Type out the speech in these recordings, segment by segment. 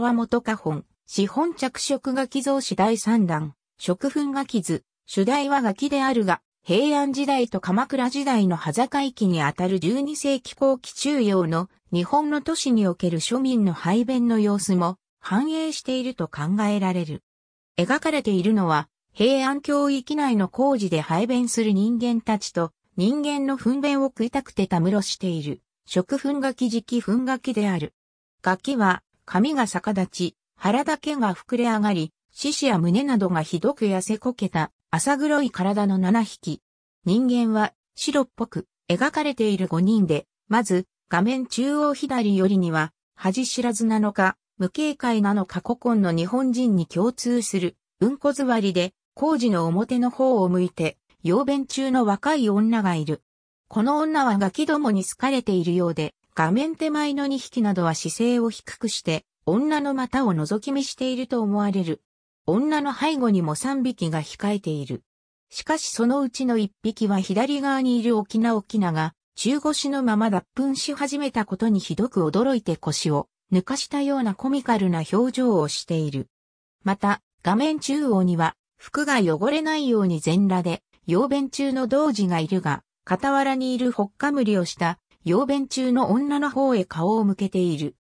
川本花本、資本着色画き贈史第3弾、食粉画き図、主題は画記であるが、平安時代と鎌倉時代の羽境期にあたる12世紀後期中央の日本の都市における庶民の排便の様子も反映していると考えられる。描かれているのは平安京域内の工事で排便する人間たちと人間の糞便を食いたくてたむろしている食粉書き時期粉書きである。楽器は髪が逆立ち、腹だけが膨れ上がり、四肢や胸などがひどく痩せこけた、浅黒い体の7匹。人間は白っぽく描かれている5人で、まず画面中央左よりには、恥知らずなのか、無警戒なのか古今の日本人に共通する、うんこ座りで、工事の表の方を向いて、養弁中の若い女がいる。この女はガキどもに好かれているようで、画面手前の2匹などは姿勢を低くして、女の股を覗き見していると思われる。女の背後にも3匹が控えている。しかしそのうちの1匹は左側にいる沖縄沖縄が、中腰のまま脱糞し始めたことにひどく驚いて腰を抜かしたようなコミカルな表情をしている。また、画面中央には、服が汚れないように全裸で、陽弁中の童子がいるが、傍らにいるほっかむりをした妖弁中の女の方へ顔を向けている。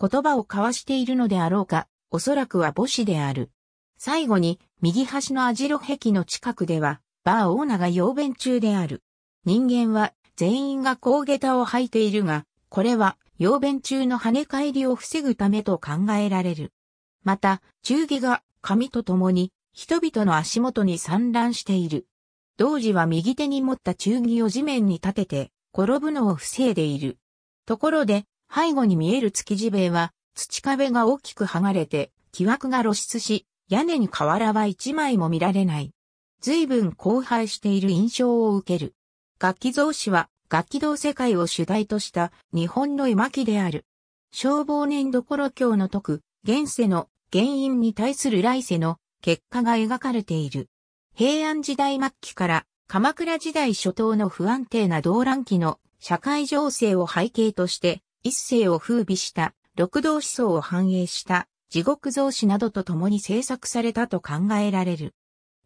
言葉を交わしているのであろうか、おそらくは母子である。最後に、右端のアジロ壁の近くでは、バーオーナが妖弁中である。人間は、全員が高下駄を履いているが、これは、妖弁中の跳ね返りを防ぐためと考えられる。また、忠義が、髪と共に、人々の足元に散乱している。同時は右手に持った忠義を地面に立てて、転ぶのを防いでいる。ところで、背後に見える築地塀は、土壁が大きく剥がれて、木枠が露出し、屋根に瓦は一枚も見られない。随分荒廃している印象を受ける。楽器造紙は、楽器道世界を主題とした日本の絵巻である。消防年どころ教の解く、現世の原因に対する来世の結果が描かれている。平安時代末期から鎌倉時代初頭の不安定な動乱期の社会情勢を背景として一世を風靡した六道思想を反映した地獄造詞などと共に制作されたと考えられる。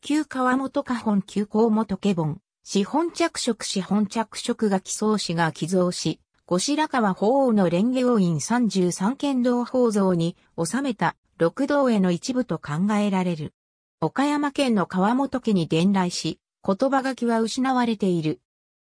旧川本家本旧高本家本、資本着色資本着色が寄贈師が寄贈し、後白河法皇の蓮華王院33剣道法像に収めた六道への一部と考えられる。岡山県の川本家に伝来し、言葉書きは失われている。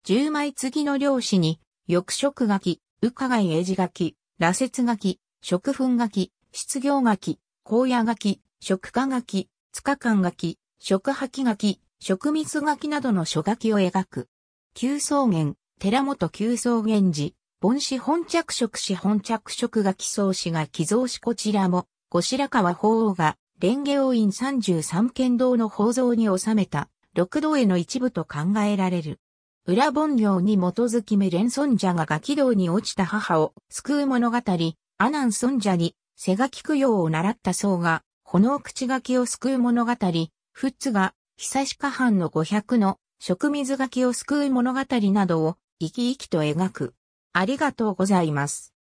十枚継ぎの漁師に、翼食書き、うかがい英字書き、羅刹書き、食粉書き、失業書き、荒野書き、食家書き、塚間書き、食破き書き、食密書きなどの書書きを描く。旧草原、寺本旧草原寺、本市本着色紙本着色書き草紙が寄贈しこちらも、後白河法王が、蓮華王院三十三剣道の宝蔵に収めた、六道への一部と考えられる。裏本業に基づきメレン尊者がガキ道に落ちた母を救う物語、アナン尊者に背利くようを習った僧が、炎口書きを救う物語、フッツが、久し下藩の五百の食水書きを救う物語などを生き生きと描く。ありがとうございます。